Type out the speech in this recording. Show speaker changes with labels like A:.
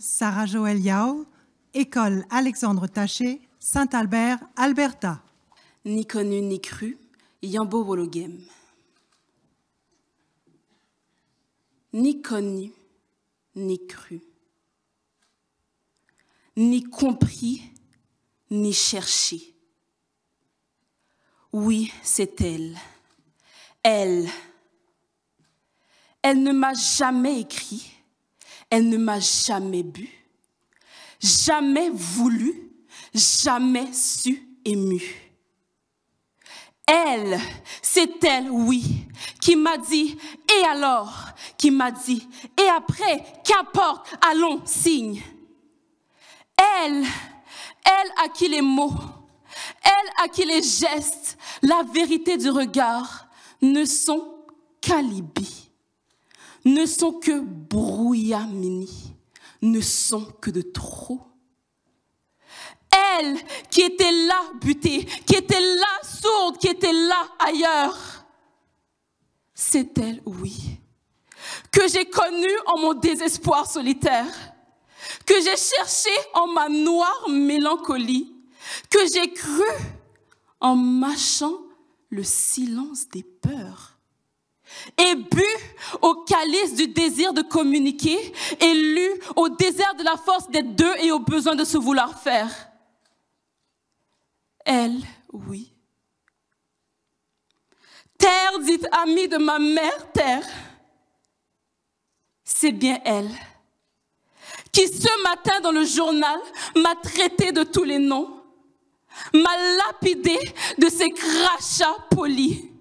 A: Sarah Joël Yao, École Alexandre Taché, Saint-Albert, Alberta. Ni connu ni cru, Yambo Ni connu ni cru. Ni compris ni cherché. Oui, c'est elle. Elle. Elle ne m'a jamais écrit elle ne m'a jamais bu, jamais voulu, jamais su ému. Elle, c'est elle, oui, qui m'a dit, et alors, qui m'a dit, et après, qu'importe, allons, signe. Elle, elle à qui les mots, elle à qui les gestes, la vérité du regard ne sont qu'alibi ne sont que brouillamini, ne sont que de trop. Elle qui était là butée, qui était là sourde, qui était là ailleurs, c'est elle, oui, que j'ai connue en mon désespoir solitaire, que j'ai cherché en ma noire mélancolie, que j'ai cru en mâchant le silence des peurs et bu au calice du désir de communiquer, lu au désert de la force des deux et au besoin de se vouloir faire. Elle, oui. Terre, dite amie de ma mère, terre, c'est bien elle qui ce matin dans le journal m'a traité de tous les noms, m'a lapidé de ses crachats polis